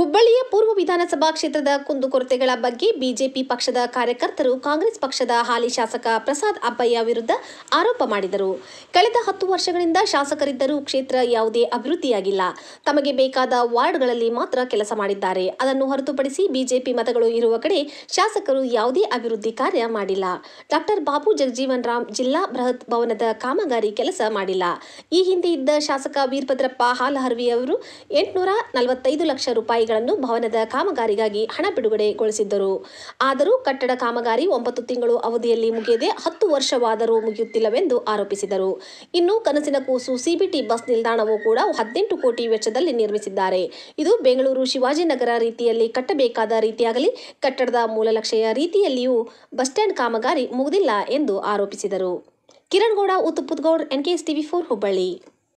ಹುಬ್ಬಳ್ಳಿಯ ಪೂರ್ವ ವಿಧಾನಸಭಾ ಕ್ಷೇತ್ರದ ಕುಂದುಕೊರತೆಗಳ ಬಗ್ಗೆ ಬಿಜೆಪಿ ಪಕ್ಷದ ಕಾರ್ಯಕರ್ತರು ಕಾಂಗ್ರೆಸ್ ಪಕ್ಷದ ಹಾಲಿ ಶಾಸಕ ಪ್ರಸಾದ್ ಅಬ್ಬಯ್ಯ ವಿರುದ್ಧ ಆರೋಪ ಮಾಡಿದರು ಕಳೆದ ಹತ್ತು ವರ್ಷಗಳಿಂದ ಶಾಸಕರಿದ್ದರೂ ಕ್ಷೇತ್ರ ಯಾವುದೇ ಅಭಿವೃದ್ಧಿಯಾಗಿಲ್ಲ ತಮಗೆ ಬೇಕಾದ ವಾರ್ಡ್ಗಳಲ್ಲಿ ಮಾತ್ರ ಕೆಲಸ ಮಾಡಿದ್ದಾರೆ ಅದನ್ನು ಹೊರತುಪಡಿಸಿ ಬಿಜೆಪಿ ಮತಗಳು ಇರುವ ಕಡೆ ಶಾಸಕರು ಯಾವುದೇ ಅಭಿವೃದ್ಧಿ ಕಾರ್ಯ ಮಾಡಿಲ್ಲ ಡಾಕ್ಟರ್ ಬಾಬು ಜಗಜೀವನ್ ರಾಮ್ ಜಿಲ್ಲಾ ಬೃಹತ್ ಭವನದ ಕಾಮಗಾರಿ ಕೆಲಸ ಮಾಡಿಲ್ಲ ಈ ಹಿಂದೆ ಇದ್ದ ಶಾಸಕ ವೀರಭದ್ರಪ್ಪ ಅವರು ಎಂಟುನೂರ ನಲವತ್ತೈದು ಲಕ್ಷ ರೂಪಾಯಿ ಕೋಟಿಗಳನ್ನು ಭವನದ ಕಾಮಗಾರಿಗಾಗಿ ಹಣ ಬಿಡುಗಡೆಗೊಳಿಸಿದ್ದರು ಆದರೂ ಕಟ್ಟಡ ಕಾಮಗಾರಿ ಒಂಬತ್ತು ತಿಂಗಳು ಅವಧಿಯಲ್ಲಿ ಮುಗಿಯದೆ ಹತ್ತು ವರ್ಷವಾದರೂ ಮುಗಿಯುತ್ತಿಲ್ಲವೆಂದು ಆರೋಪಿಸಿದರು ಇನ್ನು ಕನಸಿನ ಕೂಸು ಸಿಬಿಟಿ ಬಸ್ ನಿಲ್ದಾಣವೂ ಕೂಡ ಹದಿನೆಂಟು ಕೋಟಿ ವೆಚ್ಚದಲ್ಲಿ ನಿರ್ಮಿಸಿದ್ದಾರೆ ಇದು ಬೆಂಗಳೂರು ಶಿವಾಜಿನಗರ ರೀತಿಯಲ್ಲಿ ಕಟ್ಟಬೇಕಾದ ರೀತಿಯಾಗಲಿ ಕಟ್ಟಡದ ಮೂಲ ಲಕ್ಷೆಯ ರೀತಿಯಲ್ಲಿಯೂ ಬಸ್ ಸ್ಟ್ಯಾಂಡ್ ಕಾಮಗಾರಿ ಮುಗಿದಿಲ್ಲ ಎಂದು ಆರೋಪಿಸಿದರು Kiran Gowda NKS TV four Hubballi